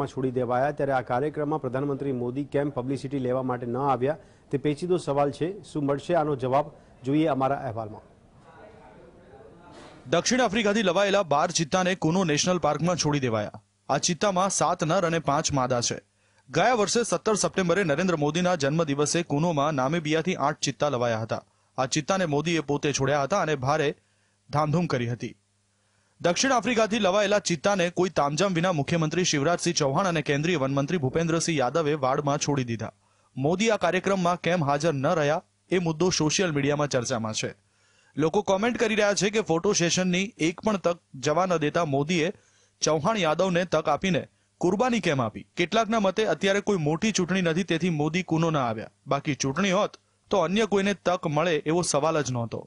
માં છોડી દેવાયા ત્યારે આ કાર્યક્રમમાં પ્રધાનમંત્રી મોદી કેમ પબ્લિસિટી લેવા માટે ન આવ્યા તે પેચીદો સવાલ છે શું મળશે આનો જવાબ જોઈએ અમારા અહેવાલમાં દક્ષિણ આફ્રિકાથી લવાયેલા બાર ચિત્તાને કુનો નેશનલ પાર્કમાં છોડી દેવાયા આ ચિત્તામાં સાત નર અને પાંચ માદા છે ગયા વર્ષે સત્તર સપ્ટેમ્બરે નરેન્દ્ર મોદીના જન્મ દિવસે કુનોમાં નામેબિયાથી આઠ ચિત્તા લવાયા હતા આ ચિત્તાને મોદીએ પોતે છોડ્યા હતા અને ભારે ધામધૂમ કરી હતી દક્ષિણ આફ્રિકાથી લવાયેલા ચિત્તાને કોઈ તામજામ વિના મુખ્યમંત્રી શિવરાજસિંહ ચૌહાણ અને કેન્દ્રીય વનમંત્રી ભૂપેન્દ્રસિંહ યાદવે વાડમાં છોડી દીધા મોદી આ કાર્યક્રમમાં કેમ હાજર ન રહ્યા એ મુદ્દો સોશિયલ મીડિયામાં ચર્ચામાં છે લોકો કોમેન્ટ કરી રહ્યા છે કે ફોટો સેશનની એક પણ તક જવા ન દેતા મોદીએ ચૌહાણ યાદવને તક આપીને કુરબાની કેમ આપી કેટલાકના મતે અત્યારે કોઈ મોટી ચૂંટણી નથી તેથી મોદી કુનો ન આવ્યા બાકી ચૂંટણી હોત તો અન્ય કોઈને તક મળે એવો સવાલ જ નહોતો